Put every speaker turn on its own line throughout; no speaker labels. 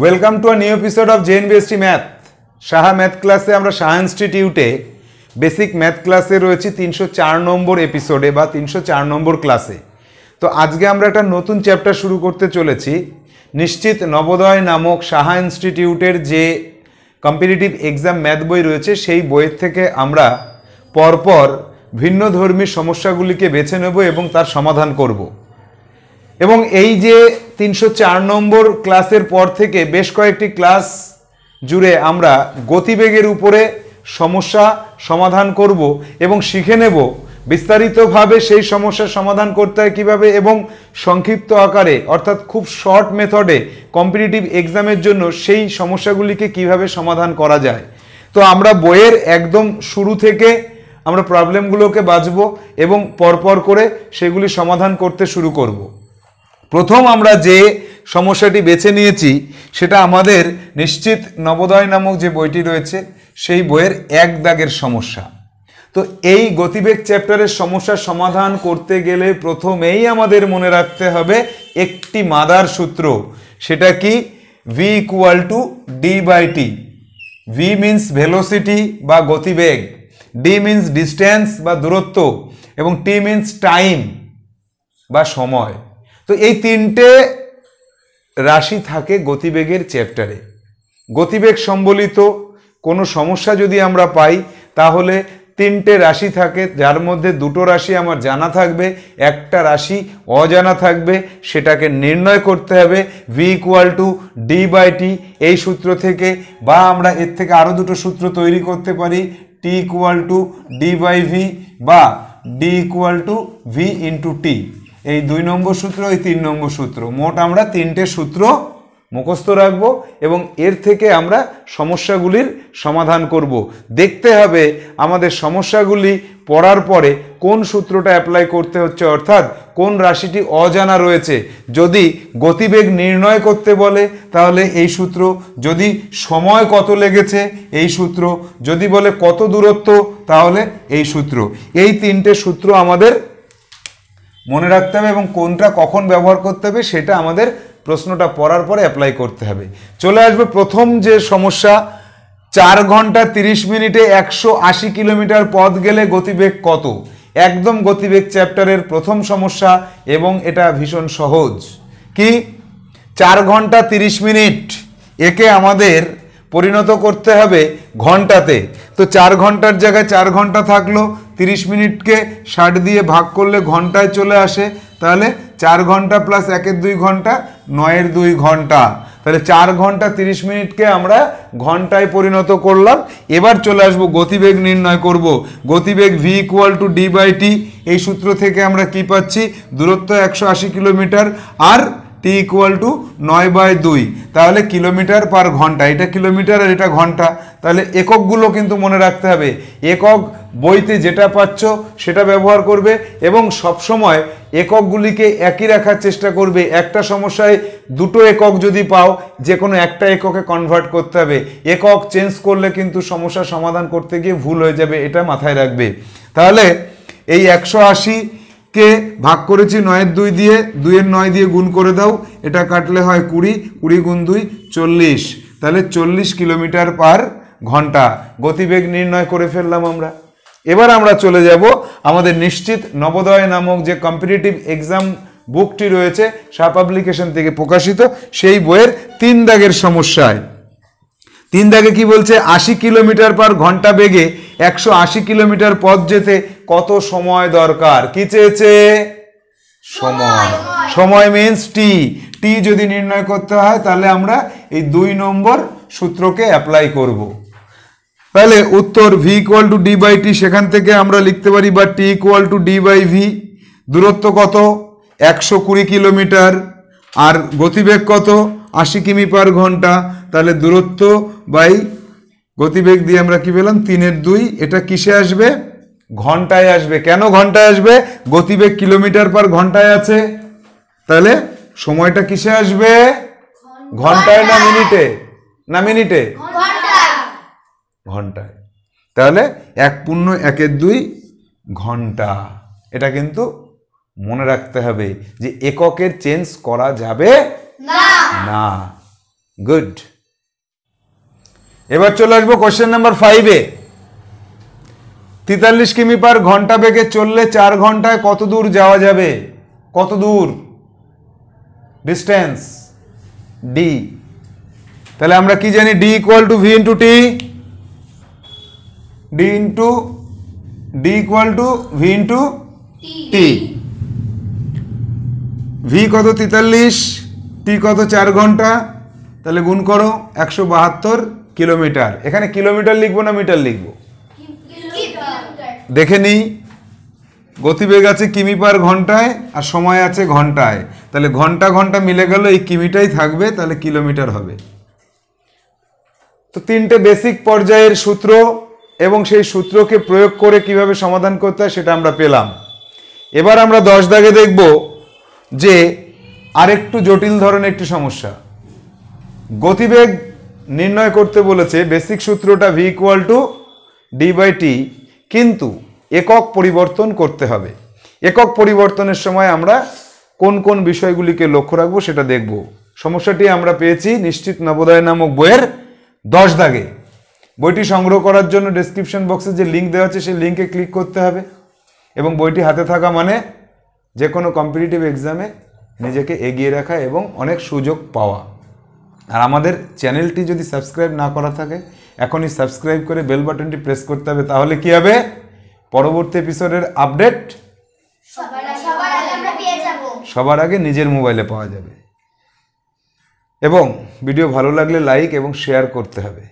Welcome to a new episode of JNBST math Saha math ক্লাসে আমরা সাহা ইনস্টিটিউটে বেসিক ম্যাথ ক্লাসে রয়েছি তিনশো চার নম্বর এপিসোডে বা তিনশো চার নম্বর ক্লাসে তো আজকে আমরা একটা নতুন চ্যাপ্টার শুরু করতে চলেছি নিশ্চিত নবোদয় নামক সাহা ইনস্টিটিউটের যে কম্পিটিটিভ এক্সাম ম্যাথ বই রয়েছে সেই বইয়ের থেকে আমরা পরপর ভিন্ন ধর্মী সমস্যাগুলিকে বেছে নেব এবং তার সমাধান করবো এবং এই যে তিনশো চার নম্বর ক্লাসের পর থেকে বেশ কয়েকটি ক্লাস জুড়ে আমরা গতিবেগের উপরে সমস্যা সমাধান করব এবং শিখে নেব বিস্তারিতভাবে সেই সমস্যার সমাধান করতে হয় কীভাবে এবং সংক্ষিপ্ত আকারে অর্থাৎ খুব শর্ট মেথডে কম্পিটিটিভ এক্সামের জন্য সেই সমস্যাগুলিকে কিভাবে সমাধান করা যায় তো আমরা বইয়ের একদম শুরু থেকে আমরা প্রবলেমগুলোকে বাঁচব এবং পরপর করে সেগুলি সমাধান করতে শুরু করব প্রথম আমরা যে সমস্যাটি বেছে নিয়েছি সেটা আমাদের নিশ্চিত নবোদয় নামক যে বইটি রয়েছে সেই বইয়ের এক দাগের সমস্যা তো এই গতিবেগ চ্যাপ্টারের সমস্যার সমাধান করতে গেলে প্রথমেই আমাদের মনে রাখতে হবে একটি মাদার সূত্র সেটা কি V equal to D by T V means velocity বা গতিবেগ ডি মিন্স ডিস্ট্যান্স বা দূরত্ব এবং টি মিন্স টাইম বা সময় তো এই তিনটে রাশি থাকে গতিবেগের চ্যাপ্টারে গতিবেগ সম্বলিত কোনো সমস্যা যদি আমরা পাই তাহলে তিনটে রাশি থাকে যার মধ্যে দুটো রাশি আমার জানা থাকবে একটা রাশি অজানা থাকবে সেটাকে নির্ণয় করতে হবে V equal to D by T এই সূত্র থেকে বা আমরা এর থেকে আরও দুটো সূত্র তৈরি করতে পারি T equal to D by V বা D equal to V into T এই দুই নম্বর সূত্র এই তিন নম্বর সূত্র মোট আমরা তিনটে সূত্র মুখস্থ রাখব এবং এর থেকে আমরা সমস্যাগুলির সমাধান করব দেখতে হবে আমাদের সমস্যাগুলি পড়ার পরে কোন সূত্রটা অ্যাপ্লাই করতে হচ্ছে অর্থাৎ কোন রাশিটি অজানা রয়েছে যদি গতিবেগ নির্ণয় করতে বলে তাহলে এই সূত্র যদি সময় কত লেগেছে এই সূত্র যদি বলে কত দূরত্ব তাহলে এই সূত্র এই তিনটে সূত্র আমাদের মনে রাখতে হবে এবং কোনটা কখন ব্যবহার করতে হবে সেটা আমাদের প্রশ্নটা পড়ার পরে অ্যাপ্লাই করতে হবে চলে আসবে প্রথম যে সমস্যা চার ঘন্টা ৩০ মিনিটে একশো আশি কিলোমিটার পথ গেলে গতিবেগ কত একদম গতিবেগ চ্যাপ্টারের প্রথম সমস্যা এবং এটা ভীষণ সহজ কি চার ঘন্টা ৩০ মিনিট একে আমাদের পরিণত করতে হবে ঘন্টাতে তো চার ঘন্টার জায়গায় চার ঘন্টা থাকলো তিরিশ মিনিটকে ষাট দিয়ে ভাগ করলে ঘন্টায় চলে আসে তাহলে চার ঘন্টা প্লাস একের দুই ঘন্টা নয়ের দুই ঘন্টা তাহলে চার ঘন্টা তিরিশ মিনিটকে আমরা ঘন্টায় পরিণত করলাম এবার চলে আসব গতিবেগ নির্ণয় করব গতিবেগ V equal to D by T এই সূত্র থেকে আমরা কি পাচ্ছি দূরত্ব একশো আশি কিলোমিটার আর টি ইকুয়াল টু নয় বাই দুই তাহলে কিলোমিটার পার ঘন্টা এটা কিলোমিটার আর এটা ঘন্টা তাহলে এককগুলো কিন্তু মনে রাখতে হবে একক বইতে যেটা পাচ্ছ সেটা ব্যবহার করবে এবং সবসময় এককগুলিকে একই রাখার চেষ্টা করবে একটা সমস্যায় দুটো একক যদি পাও যে কোনো একটা এককে কনভার্ট করতে হবে একক চেঞ্জ করলে কিন্তু সমস্যা সমাধান করতে গিয়ে ভুল হয়ে যাবে এটা মাথায় রাখবে তাহলে এই একশো কে ভাগ করেছি নয়ের দুই দিয়ে দুইয়ের নয় দিয়ে গুণ করে দাও এটা কাটলে হয় কুড়ি কুড়ি গুণ দুই চল্লিশ তাহলে চল্লিশ কিলোমিটার পার ঘন্টা গতিবেগ নির্ণয় করে ফেললাম আমরা এবার আমরা চলে যাব আমাদের নিশ্চিত নবোদয় নামক যে কম্পিটিটিভ এক্সাম বুকটি রয়েছে সা পাবলিকেশন থেকে প্রকাশিত সেই বইয়ের তিন দাগের সমস্যায় তিন দাগে কি বলছে আশি কিলোমিটার পার ঘন্টা বেগে একশো আশি কিলোমিটার পথ যেতে কত সময় দরকার কি চেয়েছে সময় সময় মিন্স টি টি যদি নির্ণয় করতে হয় তাহলে আমরা এই দুই নম্বর সূত্রকে অ্যাপ্লাই করবো তাহলে উত্তর V equal to D by T সেখান থেকে আমরা লিখতে পারি বা T equal to D by V দূরত্ব কত একশো কুড়ি কিলোমিটার আর গতিবেগ কত আশি কিমি পার ঘন্টা তাহলে দূরত্ব বাই গতিবেগ দিয়ে আমরা কি পেলাম তিনের দুই এটা কিসে আসবে ঘন্টায় আসবে কেন ঘন্টায় আসবে গতিবেগ কিলোমিটার পার ঘন্টায় আছে তাহলে সময়টা কিসে আসবে ঘন্টায় না মিনিটে না মিনিটে ঘন্টায় তাহলে এক পূর্ণ একের দুই ঘন্টা এটা কিন্তু মনে রাখতে হবে যে এককের চেঞ্জ করা যাবে না গুড এবার চলে আসবো কোশ্চেন নাম্বার ফাইভে তেতাল্লিশ কিমি পার ঘন্টা বেগে চললে চার ঘন্টায় কত দূর যাওয়া যাবে কত দূর ডিস্টেন্স ডি তাহলে আমরা কি জানি D equal to V into T D into D equal to V into T V কত তেতাল্লিশ টি কত চার ঘন্টা তাহলে গুণ করো একশো বাহাত্তর কিলোমিটার এখানে কিলোমিটার লিখবো না মিটার লিখবো দেখে নিই গতিবেগ আছে কিমি পার ঘন্টায় আর সময় আছে ঘন্টায় তাহলে ঘন্টা ঘন্টা মিলে গেল এই কিমিটাই থাকবে তাহলে কিলোমিটার হবে তো তিনটে বেসিক পর্যায়ের সূত্র এবং সেই সূত্রকে প্রয়োগ করে কিভাবে সমাধান করতে হয় সেটা আমরা পেলাম এবার আমরা দশ দাগে দেখব যে আরেকটু জটিল ধরনের একটি সমস্যা গতিবেগ নির্ণয় করতে বলেছে বেসিক সূত্রটা V equal to D by T কিন্তু একক পরিবর্তন করতে হবে একক পরিবর্তনের সময় আমরা কোন কোন বিষয়গুলিকে লক্ষ্য রাখবো সেটা দেখব সমস্যাটি আমরা পেয়েছি নিশ্চিত নবোদয় নামক বইয়ের দশ দাগে বইটি সংগ্রহ করার জন্য ডিসক্রিপশন বক্সে যে লিঙ্ক দেওয়া আছে সেই লিঙ্কে ক্লিক করতে হবে এবং বইটি হাতে থাকা মানে যে কোনো কম্পিটিটিভ এক্সামে নিজেকে এগিয়ে রাখা এবং অনেক সুযোগ পাওয়া আর আমাদের চ্যানেলটি যদি সাবস্ক্রাইব না করা থাকে এখনই সাবস্ক্রাইব করে বেল বাটনটি প্রেস করতে হবে তাহলে কী হবে পরবর্তী এপিসোডের আপডেট সবার আগে নিজের মোবাইলে পাওয়া যাবে এবং ভিডিও ভালো লাগলে লাইক এবং শেয়ার করতে হবে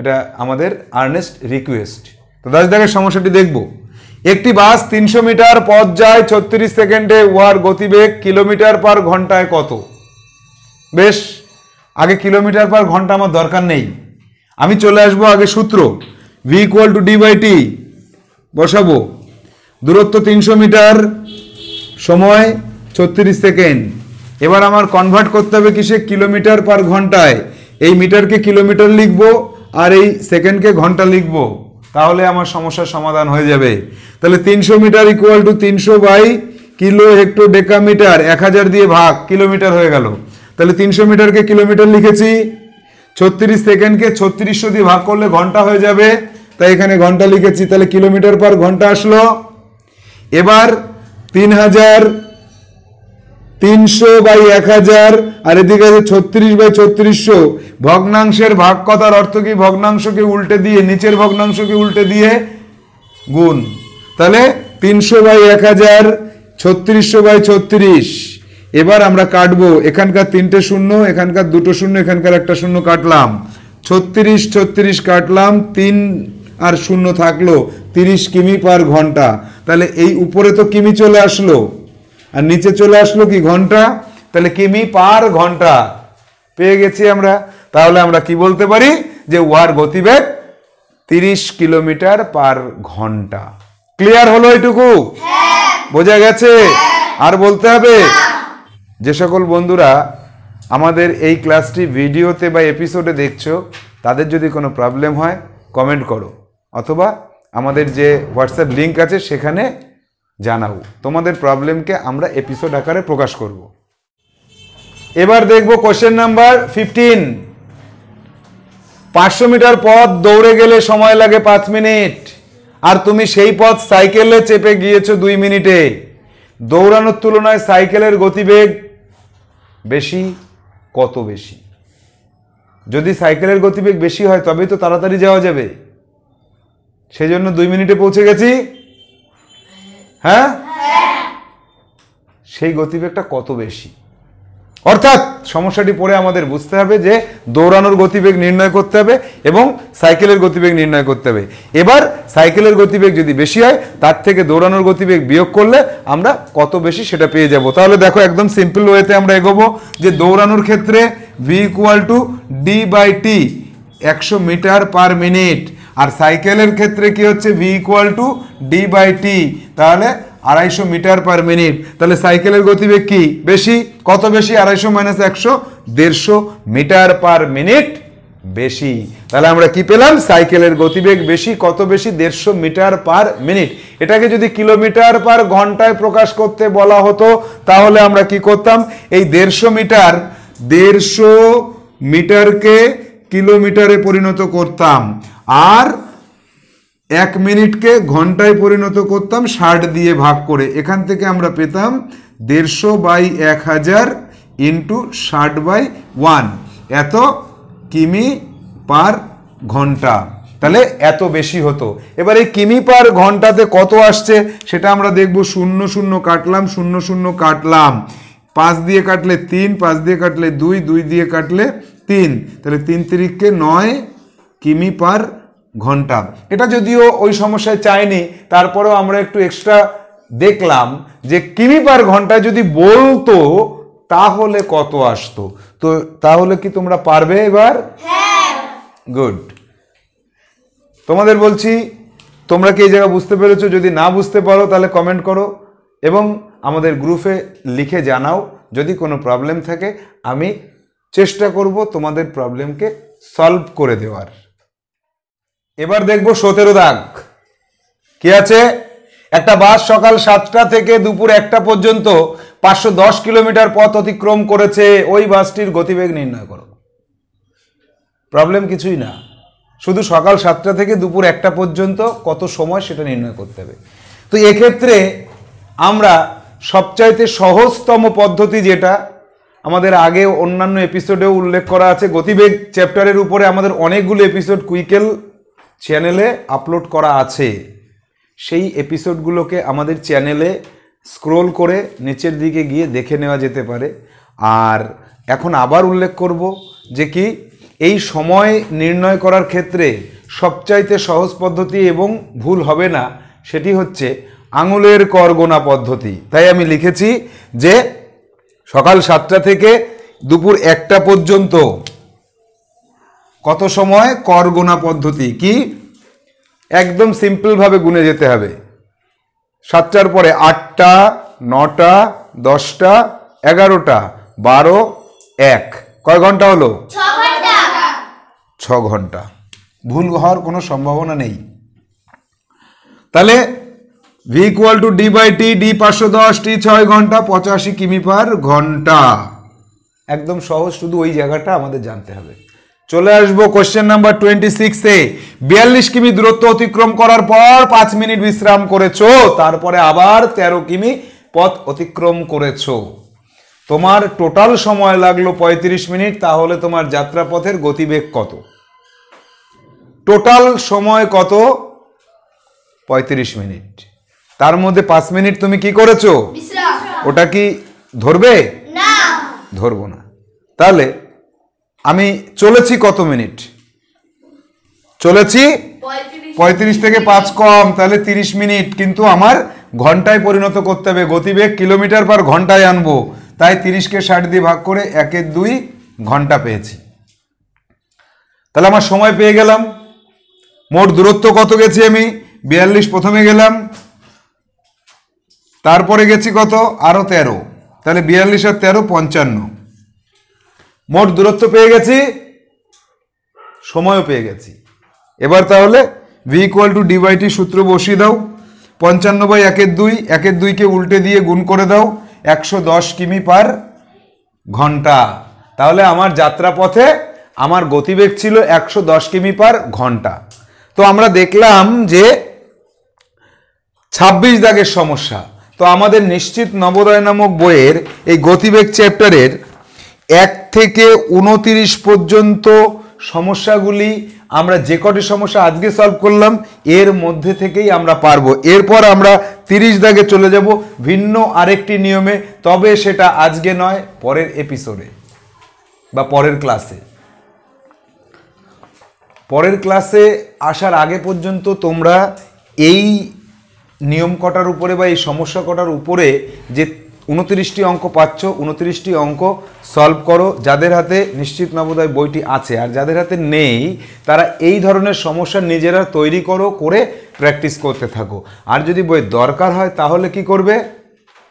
এটা আমাদের আর্নেস্ট রিকোয়েস্ট তো দাসদাগের সমস্যাটি দেখব একটি বাস তিনশো মিটার পথ যায় ছত্রিশ সেকেন্ডে ওয়ার গতিবেগ কিলোমিটার পার ঘন্টায় কত বেশ আগে কিলোমিটার পার ঘন্টা আমার দরকার নেই আমি চলে আসবো আগে সূত্র V equal to D by T বসাবো দূরত্ব তিনশো মিটার সময় ছত্রিশ সেকেন্ড এবার আমার কনভার্ট করতে হবে কিসে কিলোমিটার পার ঘন্টায় এই মিটারকে কিলোমিটার লিখবো আর এই সেকেন্ডকে ঘন্টা লিখব তাহলে আমার সমস্যার সমাধান হয়ে যাবে তাহলে তিনশো মিটার ইকুয়াল টু তিনশো বাই কিলো হেক্টো মিটার এক হাজার দিয়ে ভাগ কিলোমিটার হয়ে গেল তাহলে তিনশো মিটারকে কিলোমিটার লিখেছি ছত্রিশ সেকেন্ডকে ছত্রিশশো দিয়ে ভাগ করলে ঘন্টা হয়ে যাবে তাই এখানে ঘন্টা লিখেছি তাহলে কিলোমিটার পর ঘন্টা আসলো এবার তিন হাজার তিনশো বাই এক হাজার আর এদিকে আছে ছত্রিশ বাই ছত্রিশশো ভগ্নাংশের ভাগ কথার অর্থ কি ভগ্নাংশকে উল্টে দিয়ে নিচের ভগ্নাংশকে উল্টে দিয়ে গুণ তাহলে তিনশো বাই এক হাজার ছত্রিশশো বাই ছত্রিশ এবার আমরা কাটব এখানকার তিনটে শূন্য এখানকার দুটো শূন্য এখানকার একটা শূন্য কাটলাম ছত্রিশ ছত্রিশ কাটলাম তিন আর শূন্য থাকলো তিরিশ কিমি পার ঘন্টা তাহলে এই উপরে তো কিমি চলে আসলো আর নিচে চলে আসলো কি ঘন্টা তাহলে কিমি পার ঘন্টা পেয়ে গেছি আমরা তাহলে আমরা কি বলতে পারি যে ওয়ার গতিবেগ তিরিশ কিলোমিটার পার ঘন্টা ক্লিয়ার হলো এটুকু হ্যাঁ। বোঝা গেছে হ্যাঁ। আর বলতে হবে যে সকল বন্ধুরা আমাদের এই ক্লাসটি ভিডিওতে বা এপিসোডে দেখছো তাদের যদি কোনো প্রবলেম হয় কমেন্ট করো অথবা আমাদের যে হোয়াটসঅ্যাপ লিঙ্ক আছে সেখানে জানাও তোমাদের প্রবলেমকে আমরা এপিসোড আকারে প্রকাশ করব এবার দেখব কোশ্চেন নাম্বার ফিফটিন পাঁচশো মিটার পথ দৌড়ে গেলে সময় লাগে পাঁচ মিনিট আর তুমি সেই পথ সাইকেলে চেপে গিয়েছো দুই মিনিটে দৌড়ানোর তুলনায় সাইকেলের গতিবেগ বেশি কত বেশি যদি সাইকেলের গতিবেগ বেশি হয় তবেই তো তাড়াতাড়ি যাওয়া যাবে সেই জন্য দুই মিনিটে পৌঁছে গেছি হ্যাঁ সেই গতিবেগটা কত বেশি অর্থাৎ সমস্যাটি পড়ে আমাদের বুঝতে হবে যে দৌড়ানোর গতিবেগ নির্ণয় করতে হবে এবং সাইকেলের গতিবেগ নির্ণয় করতে হবে এবার সাইকেলের গতিবেগ যদি বেশি হয় তার থেকে দৌড়ানোর গতিবেগ বিয়োগ করলে আমরা কত বেশি সেটা পেয়ে যাব তাহলে দেখো একদম সিম্পল ওয়েতে আমরা এগোবো যে দৌড়ানোর ক্ষেত্রে V equal to D by T একশো মিটার পার মিনিট আর সাইকেলের ক্ষেত্রে কি হচ্ছে V equal to D by T তাহলে আড়াইশো মিটার পার মিনিট তাহলে সাইকেলের গতিবেগ কি বেশি কত বেশি আড়াইশো মাইনাস একশো দেড়শো মিটার পার মিনিট বেশি তাহলে আমরা কি পেলাম সাইকেলের গতিবেগ বেশি কত বেশি দেড়শো মিটার পার মিনিট এটাকে যদি কিলোমিটার পার ঘন্টায় প্রকাশ করতে বলা হতো তাহলে আমরা কি করতাম এই দেড়শো মিটার দেড়শো মিটারকে কিলোমিটারে পরিণত করতাম আর এক মিনিটকে ঘন্টায় পরিণত করতাম ষাট দিয়ে ভাগ করে এখান থেকে আমরা পেতাম দেড়শো বাই এক হাজার ইন্টু ষাট বাই ওয়ান এত কিমি পার ঘন্টা তাহলে এত বেশি হতো এবার এই কিমি পার ঘন্টাতে কত আসছে সেটা আমরা দেখব শূন্য শূন্য কাটলাম শূন্য শূন্য কাটলাম পাঁচ দিয়ে কাটলে তিন পাঁচ দিয়ে কাটলে দুই দুই দিয়ে কাটলে তিন তাহলে তিন তিরিখকে নয় কিমি পার ঘন্টা এটা যদিও ওই সমস্যায় চাইনি তারপরেও আমরা একটু এক্সট্রা দেখলাম যে কিমি পার ঘন্টা যদি বলতো তাহলে কত আসতো তো তাহলে কি তোমরা পারবে এবার হ্যাঁ। গুড তোমাদের বলছি তোমরা কি এই জায়গা বুঝতে পেরেছো যদি না বুঝতে পারো তাহলে কমেন্ট করো এবং আমাদের গ্রুপে লিখে জানাও যদি কোনো প্রবলেম থাকে আমি চেষ্টা করব তোমাদের প্রবলেমকে সলভ করে দেওয়ার এবার দেখব সতেরো দাগ কি আছে একটা বাস সকাল সাতটা থেকে দুপুর একটা পর্যন্ত পাঁচশো দশ কিলোমিটার পথ অতিক্রম করেছে ওই বাসটির গতিবেগ নির্ণয় করো প্রবলেম কিছুই না শুধু সকাল সাতটা থেকে দুপুর একটা পর্যন্ত কত সময় সেটা নির্ণয় করতে হবে তো এক্ষেত্রে আমরা সবচাইতে সহজতম পদ্ধতি যেটা আমাদের আগে অন্যান্য এপিসোডেও উল্লেখ করা আছে গতিবেগ চ্যাপ্টারের উপরে আমাদের অনেকগুলো এপিসোড কুইকেল চ্যানেলে আপলোড করা আছে সেই এপিসোডগুলোকে আমাদের চ্যানেলে স্ক্রোল করে নিচের দিকে গিয়ে দেখে নেওয়া যেতে পারে আর এখন আবার উল্লেখ করব যে কি এই সময় নির্ণয় করার ক্ষেত্রে সবচাইতে সহজ পদ্ধতি এবং ভুল হবে না সেটি হচ্ছে আঙুলের করগোনা পদ্ধতি তাই আমি লিখেছি যে সকাল সাতটা থেকে দুপুর একটা পর্যন্ত কত সময় কর গোনা পদ্ধতি কি একদম সিম্পলভাবে গুনে যেতে হবে সাতটার পরে আটটা নটা দশটা এগারোটা বারো এক কয় ঘন্টা হলো ছ ঘন্টা ভুল হওয়ার কোনো সম্ভাবনা নেই তাহলে V equal to D by T D পাঁচশো দশ টি ছয় ঘন্টা পঁচাশি কিমি পার ঘন্টা একদম সহজ শুধু ওই জায়গাটা আমাদের জানতে হবে চলে আসবো কোশ্চেন নাম্বার টোয়েন্টি সিক্সে বিয়াল্লিশ কিমি দূরত্ব অতিক্রম করার পর পাঁচ মিনিট বিশ্রাম করেছো তারপরে আবার তেরো কিমি পথ অতিক্রম করেছো তোমার টোটাল সময় লাগলো পঁয়ত্রিশ মিনিট তাহলে তোমার যাত্রাপথের গতিবেগ কত টোটাল সময় কত পঁয়ত্রিশ মিনিট তার মধ্যে পাঁচ মিনিট তুমি কি করেছো ওটা কি ধরবে ধরবো না তাহলে আমি চলেছি কত মিনিট চলেছি পঁয়ত্রিশ থেকে পাঁচ কম তাহলে তিরিশ মিনিট কিন্তু আমার ঘন্টায় পরিণত করতে হবে গতিবেগ কিলোমিটার পার ঘন্টায় আনবো তাই তিরিশকে ষাট দিয়ে ভাগ করে একের দুই ঘন্টা পেয়েছি তাহলে আমার সময় পেয়ে গেলাম মোট দূরত্ব কত গেছি আমি বিয়াল্লিশ প্রথমে গেলাম তারপরে গেছি কত আরও তেরো তাহলে বিয়াল্লিশ আর তেরো পঞ্চান্ন মোট দূরত্ব পেয়ে গেছি সময়ও পেয়ে গেছি এবার তাহলে ভি ইকুয়াল টু ডিভাইটি সূত্র বসিয়ে দাও পঞ্চান্ন বাই একের দুই একের দুইকে উল্টে দিয়ে গুণ করে দাও একশো দশ কিমি পার ঘন্টা তাহলে আমার যাত্রাপথে আমার গতিবেগ ছিল একশো দশ কিমি পার ঘন্টা তো আমরা দেখলাম যে ছাব্বিশ দাগের সমস্যা তো আমাদের নিশ্চিত নবোদয় নামক বইয়ের এই গতিবেগ চ্যাপ্টারের এক থেকে উনতিরিশ পর্যন্ত সমস্যাগুলি আমরা যে কটি সমস্যা আজকে সলভ করলাম এর মধ্যে থেকেই আমরা পারবো এরপর আমরা তিরিশ দাগে চলে যাব ভিন্ন আরেকটি নিয়মে তবে সেটা আজকে নয় পরের এপিসোডে বা পরের ক্লাসে পরের ক্লাসে আসার আগে পর্যন্ত তোমরা এই নিয়ম কটার উপরে বা এই সমস্যা কটার উপরে যে উনত্রিশটি অঙ্ক পাচ্ছ উনত্রিশটি অঙ্ক সলভ করো যাদের হাতে নিশ্চিত নবোদয় বইটি আছে আর যাদের হাতে নেই তারা এই ধরনের সমস্যা নিজেরা তৈরি করো করে প্র্যাকটিস করতে থাকো আর যদি বইয়ের দরকার হয় তাহলে কি করবে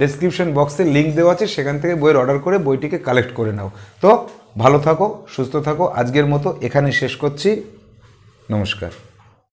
ডেসক্রিপশন বক্সে লিঙ্ক দেওয়া আছে সেখান থেকে বইয়ের অর্ডার করে বইটিকে কালেক্ট করে নাও তো ভালো থাকো সুস্থ থাকো আজকের মতো এখানে শেষ করছি নমস্কার